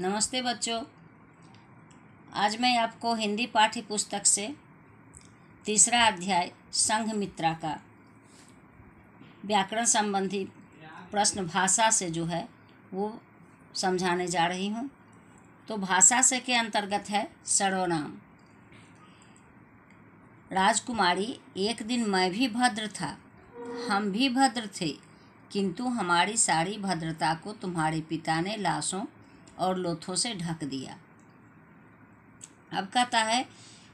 नमस्ते बच्चों आज मैं आपको हिंदी पाठ्य पुस्तक से तीसरा अध्याय संघ मित्रा का व्याकरण संबंधी प्रश्न भाषा से जो है वो समझाने जा रही हूँ तो भाषा से के अंतर्गत है सर्वनाम राजकुमारी एक दिन मैं भी भद्र था हम भी भद्र थे किंतु हमारी सारी भद्रता को तुम्हारे पिता ने लाशों और लोथों से ढक दिया अब कहता है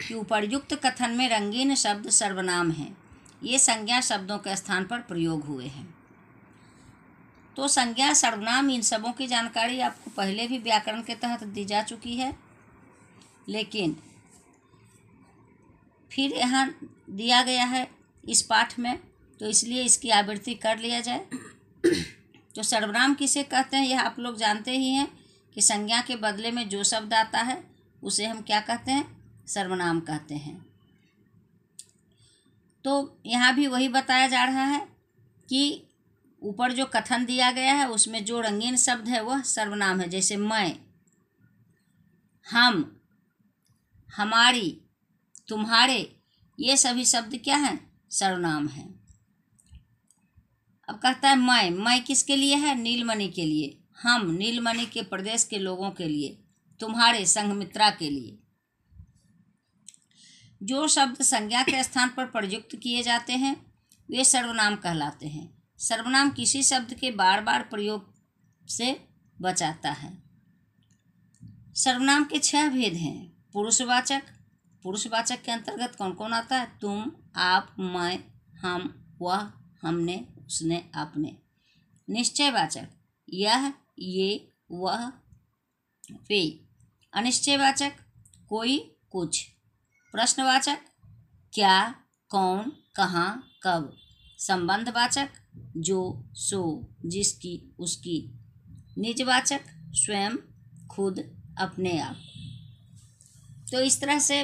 कि उपर्युक्त कथन में रंगीन शब्द सर्वनाम है ये संज्ञा शब्दों के स्थान पर प्रयोग हुए हैं तो संज्ञा सर्वनाम इन सबों की जानकारी आपको पहले भी व्याकरण के तहत दी जा चुकी है लेकिन फिर यहाँ दिया गया है इस पाठ में तो इसलिए इसकी आवृत्ति कर लिया जाए तो सर्वनाम किसे कहते हैं यह आप लोग जानते ही हैं कि संज्ञा के बदले में जो शब्द आता है उसे हम क्या कहते हैं सर्वनाम कहते हैं तो यहाँ भी वही बताया जा रहा है कि ऊपर जो कथन दिया गया है उसमें जो रंगीन शब्द है वह सर्वनाम है जैसे मैं हम हमारी तुम्हारे ये सभी शब्द क्या हैं सर्वनाम हैं अब कहता है मैं मैं किसके लिए है नीलमणि के लिए हम नीलमणि के प्रदेश के लोगों के लिए तुम्हारे संघमित्रा के लिए जो शब्द संज्ञा के स्थान पर प्रयुक्त किए जाते हैं वे सर्वनाम कहलाते हैं सर्वनाम किसी शब्द के बार बार प्रयोग से बचाता है सर्वनाम के छह भेद हैं पुरुषवाचक पुरुषवाचक के अंतर्गत कौन कौन आता है तुम आप मैं हम वह हमने उसने आपने निश्चयवाचक यह ये वह वे अनिश्चयवाचक कोई कुछ प्रश्नवाचक क्या कौन कहाँ कब संबंधवाचक जो सो जिसकी उसकी निजवाचक स्वयं खुद अपने आप तो इस तरह से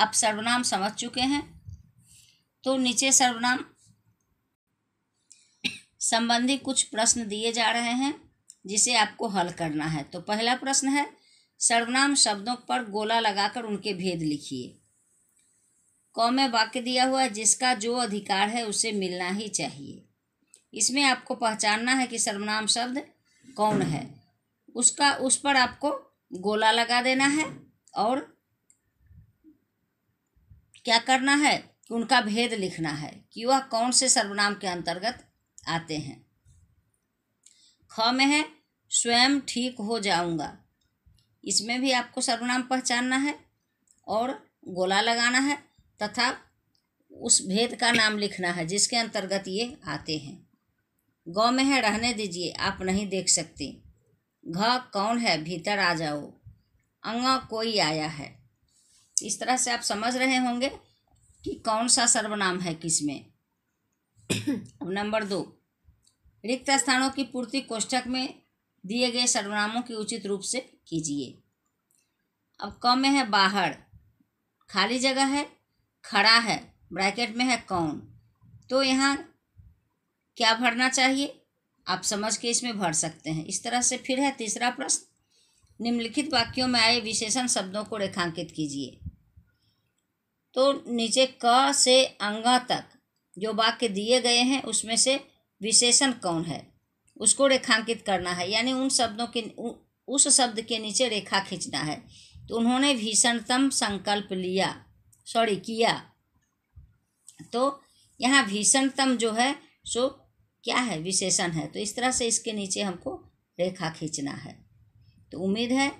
आप सर्वनाम समझ चुके हैं तो नीचे सर्वनाम संबंधी कुछ प्रश्न दिए जा रहे हैं जिसे आपको हल करना है तो पहला प्रश्न है सर्वनाम शब्दों पर गोला लगाकर उनके भेद लिखिए क में वाक्य दिया हुआ है जिसका जो अधिकार है उसे मिलना ही चाहिए इसमें आपको पहचानना है कि सर्वनाम शब्द कौन है उसका उस पर आपको गोला लगा देना है और क्या करना है उनका भेद लिखना है कि वह कौन से सर्वनाम के अंतर्गत आते हैं ख हाँ, में है स्वयं ठीक हो जाऊंगा इसमें भी आपको सर्वनाम पहचानना है और गोला लगाना है तथा उस भेद का नाम लिखना है जिसके अंतर्गत ये आते हैं गौ में है रहने दीजिए आप नहीं देख सकते घ कौन है भीतर आ जाओ अंग कोई आया है इस तरह से आप समझ रहे होंगे कि कौन सा सर्वनाम है किस में अब नंबर दो रिक्त स्थानों की पूर्ति कोष्ठक में दिए गए सर्वनामों की उचित रूप से कीजिए अब क में है बाहर खाली जगह है खड़ा है ब्रैकेट में है कौन तो यहाँ क्या भरना चाहिए आप समझ के इसमें भर सकते हैं इस तरह से फिर है तीसरा प्रश्न निम्नलिखित वाक्यों में आए विशेषण शब्दों को रेखांकित कीजिए तो नीचे क से अंग तक जो वाक्य दिए गए हैं उसमें से विशेषण कौन है उसको रेखांकित करना है यानी उन शब्दों के उस शब्द के नीचे रेखा खींचना है तो उन्होंने भीषणतम संकल्प लिया सॉरी किया तो यहाँ भीषणतम जो है सो क्या है विशेषण है तो इस तरह से इसके नीचे हमको रेखा खींचना है तो उम्मीद है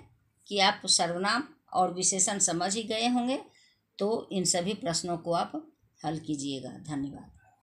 कि आप सर्वनाम और विशेषण समझ ही गए होंगे तो इन सभी प्रश्नों को आप हल कीजिएगा धन्यवाद